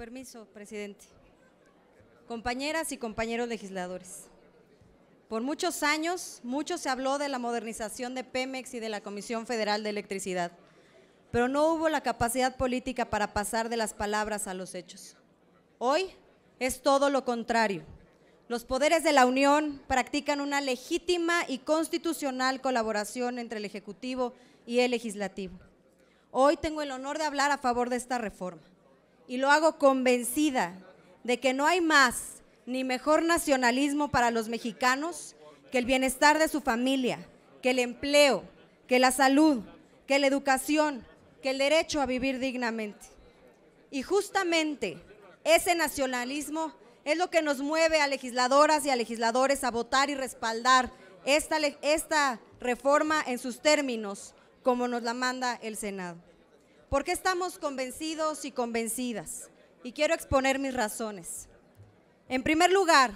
permiso, presidente. Compañeras y compañeros legisladores. Por muchos años, mucho se habló de la modernización de Pemex y de la Comisión Federal de Electricidad, pero no hubo la capacidad política para pasar de las palabras a los hechos. Hoy es todo lo contrario. Los poderes de la Unión practican una legítima y constitucional colaboración entre el Ejecutivo y el Legislativo. Hoy tengo el honor de hablar a favor de esta reforma y lo hago convencida de que no hay más ni mejor nacionalismo para los mexicanos que el bienestar de su familia, que el empleo, que la salud, que la educación, que el derecho a vivir dignamente. Y justamente ese nacionalismo es lo que nos mueve a legisladoras y a legisladores a votar y respaldar esta, reforma en sus términos, como nos la manda el Senado. ¿Por qué estamos convencidos y convencidas? Y quiero exponer mis razones. En primer lugar,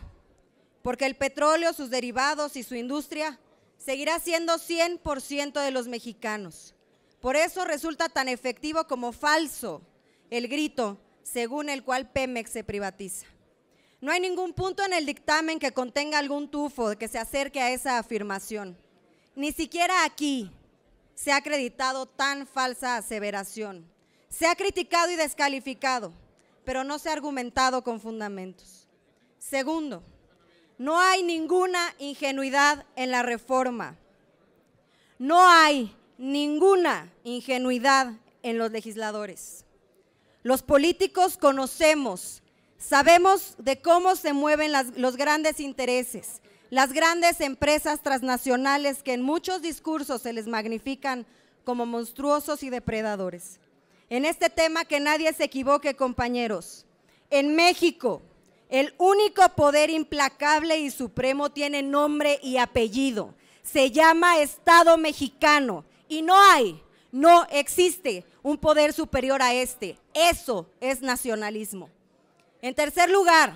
porque el petróleo, sus derivados y su industria seguirá siendo 100% de los mexicanos. Por eso resulta tan efectivo como falso el grito según el cual Pemex se privatiza. No hay ningún punto en el dictamen que contenga algún tufo que se acerque a esa afirmación. Ni siquiera aquí, se ha acreditado tan falsa aseveración. Se ha criticado y descalificado, pero no se ha argumentado con fundamentos. Segundo, no hay ninguna ingenuidad en la reforma. No hay ninguna ingenuidad en los legisladores. Los políticos conocemos, sabemos de cómo se mueven los grandes intereses, las grandes empresas transnacionales que en muchos discursos se les magnifican como monstruosos y depredadores. En este tema que nadie se equivoque, compañeros. En México, el único poder implacable y supremo tiene nombre y apellido. Se llama Estado mexicano y no hay, no existe un poder superior a este. Eso es nacionalismo. En tercer lugar,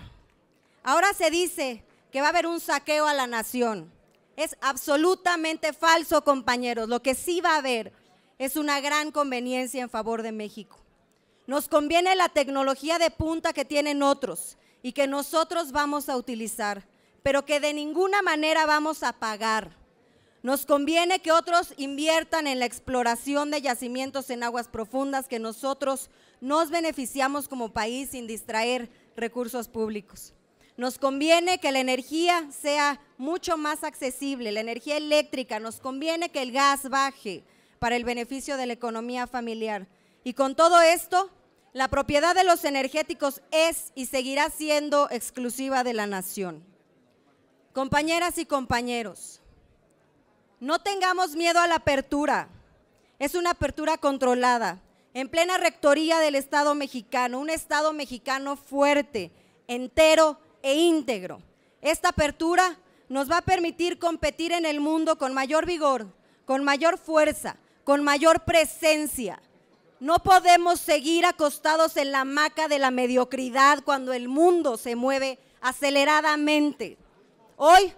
ahora se dice que va a haber un saqueo a la nación. Es absolutamente falso, compañeros. Lo que sí va a haber es una gran conveniencia en favor de México. Nos conviene la tecnología de punta que tienen otros y que nosotros vamos a utilizar, pero que de ninguna manera vamos a pagar. Nos conviene que otros inviertan en la exploración de yacimientos en aguas profundas que nosotros nos beneficiamos como país sin distraer recursos públicos. Nos conviene que la energía sea mucho más accesible, la energía eléctrica, nos conviene que el gas baje para el beneficio de la economía familiar. Y con todo esto, la propiedad de los energéticos es y seguirá siendo exclusiva de la nación. Compañeras y compañeros, no tengamos miedo a la apertura. Es una apertura controlada, en plena rectoría del Estado mexicano, un Estado mexicano fuerte, entero e íntegro. Esta apertura nos va a permitir competir en el mundo con mayor vigor, con mayor fuerza, con mayor presencia. No podemos seguir acostados en la maca de la mediocridad cuando el mundo se mueve aceleradamente. Hoy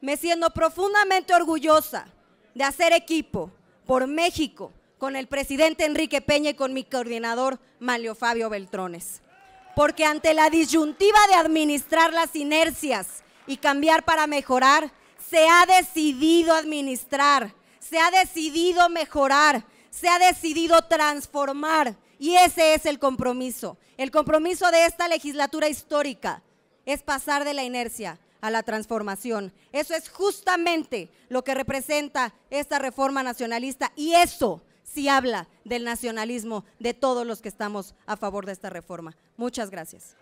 me siento profundamente orgullosa de hacer equipo por México con el presidente Enrique Peña y con mi coordinador Malio Fabio Beltrones porque ante la disyuntiva de administrar las inercias y cambiar para mejorar, se ha decidido administrar, se ha decidido mejorar, se ha decidido transformar. Y ese es el compromiso. El compromiso de esta legislatura histórica es pasar de la inercia a la transformación. Eso es justamente lo que representa esta reforma nacionalista y eso si habla del nacionalismo de todos los que estamos a favor de esta reforma. Muchas gracias.